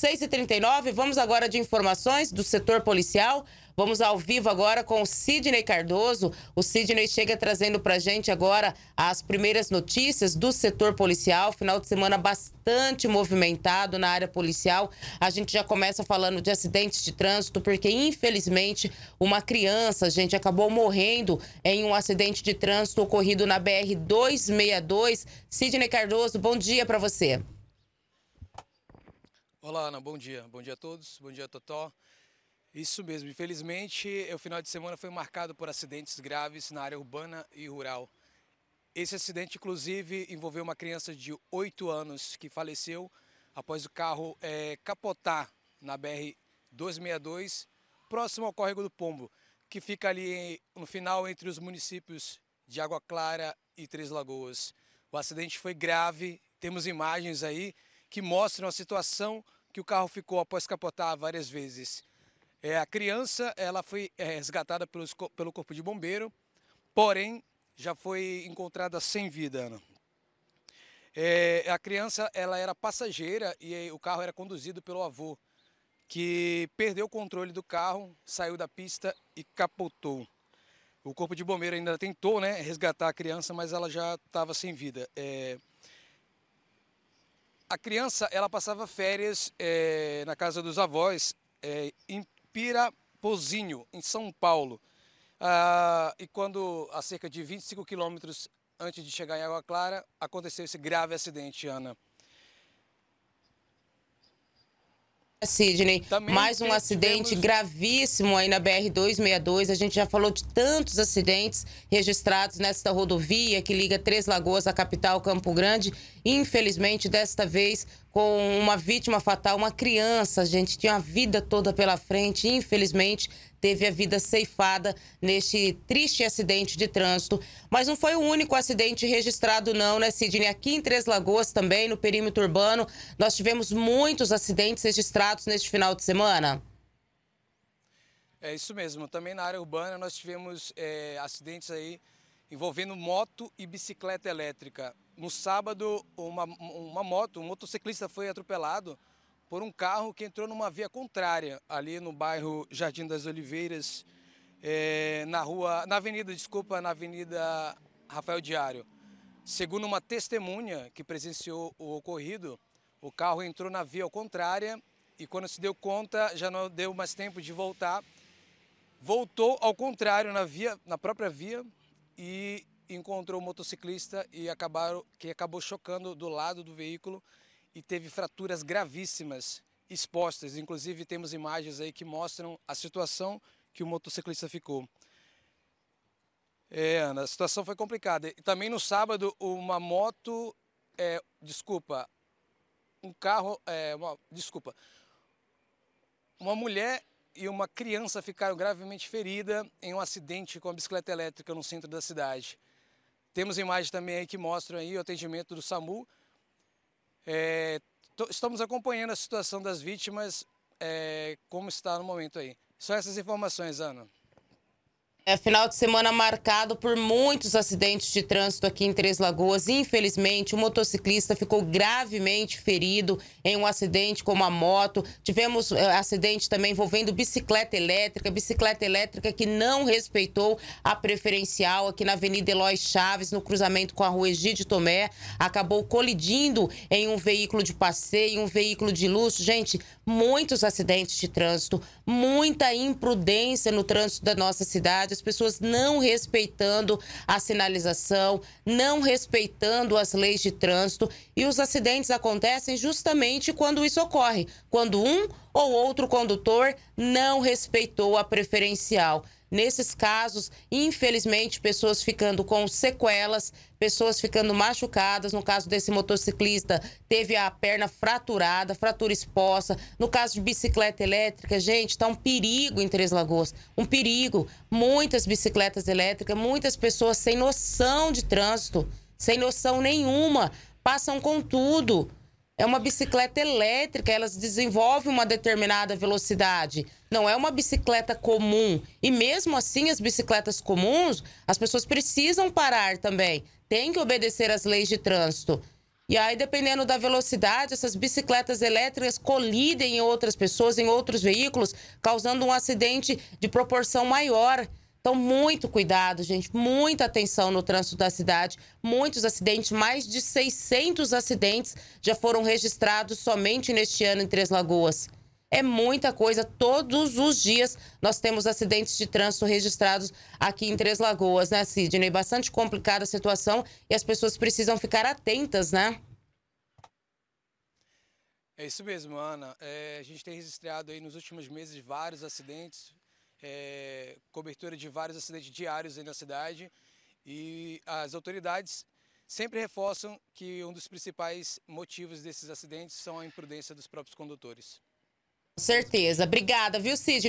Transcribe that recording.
6h39, vamos agora de informações do setor policial. Vamos ao vivo agora com o Sidney Cardoso. O Sidney chega trazendo para gente agora as primeiras notícias do setor policial. Final de semana bastante movimentado na área policial. A gente já começa falando de acidentes de trânsito, porque infelizmente uma criança, gente, acabou morrendo em um acidente de trânsito ocorrido na BR 262. Sidney Cardoso, bom dia para você. Olá, Ana, bom dia. Bom dia a todos, bom dia, Totó. Isso mesmo, infelizmente o final de semana foi marcado por acidentes graves na área urbana e rural. Esse acidente, inclusive, envolveu uma criança de 8 anos que faleceu após o carro é, capotar na BR-262, próximo ao Córrego do Pombo, que fica ali no final entre os municípios de Água Clara e Três Lagoas. O acidente foi grave, temos imagens aí que mostram a situação que o carro ficou após capotar várias vezes. É, a criança ela foi é, resgatada pelos, pelo corpo de bombeiro, porém já foi encontrada sem vida, Ana. É, a criança ela era passageira e o carro era conduzido pelo avô, que perdeu o controle do carro, saiu da pista e capotou. O corpo de bombeiro ainda tentou né, resgatar a criança, mas ela já estava sem vida. É, a criança ela passava férias é, na casa dos avós é, em Pirapozinho, em São Paulo. Ah, e quando, a cerca de 25 quilômetros antes de chegar em Água Clara, aconteceu esse grave acidente, Ana. Sidney, Também mais um acidente gravíssimo aí na BR-262. A gente já falou de tantos acidentes registrados nesta rodovia que liga Três Lagoas à capital Campo Grande. Infelizmente, desta vez com uma vítima fatal, uma criança, gente, tinha a vida toda pela frente, infelizmente teve a vida ceifada neste triste acidente de trânsito. Mas não foi o único acidente registrado não, né, Sidney? Aqui em Três Lagoas também, no perímetro urbano, nós tivemos muitos acidentes registrados neste final de semana. É isso mesmo, também na área urbana nós tivemos é, acidentes aí envolvendo moto e bicicleta elétrica. No sábado, uma, uma moto, um motociclista foi atropelado por um carro que entrou numa via contrária, ali no bairro Jardim das Oliveiras, é, na rua, na avenida, desculpa, na avenida Rafael Diário. Segundo uma testemunha que presenciou o ocorrido, o carro entrou na via contrária e quando se deu conta, já não deu mais tempo de voltar, voltou ao contrário na via, na própria via, e encontrou o motociclista e acabaram, que acabou chocando do lado do veículo e teve fraturas gravíssimas expostas. Inclusive temos imagens aí que mostram a situação que o motociclista ficou. É, Ana, a situação foi complicada. E também no sábado, uma moto, é, desculpa, um carro, é, uma, desculpa, uma mulher e uma criança ficaram gravemente ferida em um acidente com a bicicleta elétrica no centro da cidade. Temos imagens também aí que mostram aí o atendimento do SAMU. É, estamos acompanhando a situação das vítimas, é, como está no momento aí. Só essas informações, Ana. É final de semana marcado por muitos acidentes de trânsito aqui em Três Lagoas. Infelizmente, um motociclista ficou gravemente ferido em um acidente com uma moto. Tivemos uh, acidente também envolvendo bicicleta elétrica, bicicleta elétrica que não respeitou a preferencial aqui na Avenida Eloy Chaves, no cruzamento com a Rua Egide Tomé. Acabou colidindo em um veículo de passeio, um veículo de luxo. Gente, muitos acidentes de trânsito, muita imprudência no trânsito da nossa cidade as pessoas não respeitando a sinalização, não respeitando as leis de trânsito. E os acidentes acontecem justamente quando isso ocorre, quando um ou outro condutor não respeitou a preferencial. Nesses casos, infelizmente, pessoas ficando com sequelas, pessoas ficando machucadas. No caso desse motociclista, teve a perna fraturada, fratura exposta. No caso de bicicleta elétrica, gente, está um perigo em Três Lagoas. Um perigo. Muitas bicicletas elétricas, muitas pessoas sem noção de trânsito, sem noção nenhuma, passam com tudo é uma bicicleta elétrica, elas desenvolvem uma determinada velocidade. Não é uma bicicleta comum. E mesmo assim, as bicicletas comuns, as pessoas precisam parar também. Tem que obedecer às leis de trânsito. E aí, dependendo da velocidade, essas bicicletas elétricas colidem em outras pessoas, em outros veículos, causando um acidente de proporção maior. Então, muito cuidado, gente, muita atenção no trânsito da cidade. Muitos acidentes, mais de 600 acidentes já foram registrados somente neste ano em Três Lagoas. É muita coisa, todos os dias nós temos acidentes de trânsito registrados aqui em Três Lagoas, né, Sidney? Bastante complicada a situação e as pessoas precisam ficar atentas, né? É isso mesmo, Ana. É, a gente tem registrado aí nos últimos meses vários acidentes, é, cobertura de vários acidentes diários aí na cidade e as autoridades sempre reforçam que um dos principais motivos desses acidentes são a imprudência dos próprios condutores. Com certeza. Obrigada, viu, Sidney?